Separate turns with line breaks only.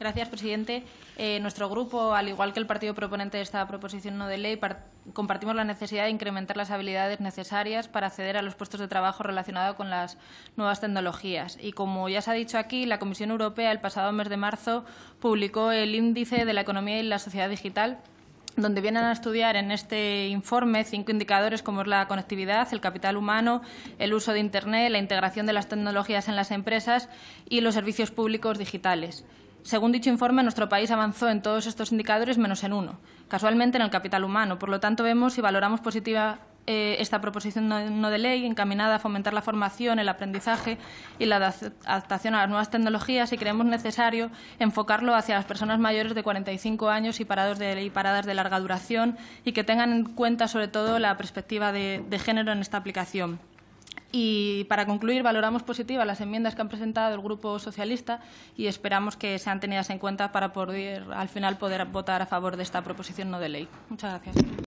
Gracias, presidente. Eh, nuestro grupo, al igual que el partido proponente de esta proposición no de ley, compartimos la necesidad de incrementar las habilidades necesarias para acceder a los puestos de trabajo relacionados con las nuevas tecnologías. Y como ya se ha dicho aquí, la Comisión Europea el pasado mes de marzo publicó el Índice de la Economía y la Sociedad Digital donde vienen a estudiar en este informe cinco indicadores como es la conectividad, el capital humano, el uso de Internet, la integración de las tecnologías en las empresas y los servicios públicos digitales. Según dicho informe, nuestro país avanzó en todos estos indicadores menos en uno, casualmente en el capital humano. Por lo tanto, vemos y valoramos positiva eh, esta proposición no de ley encaminada a fomentar la formación, el aprendizaje y la adaptación a las nuevas tecnologías y creemos necesario enfocarlo hacia las personas mayores de 45 años y, parados de, y paradas de larga duración y que tengan en cuenta sobre todo la perspectiva de género en esta aplicación. Y para concluir, valoramos positivas las enmiendas que han presentado el Grupo Socialista y esperamos que sean tenidas en cuenta para poder, al final poder votar a favor de esta proposición no de ley. Muchas gracias.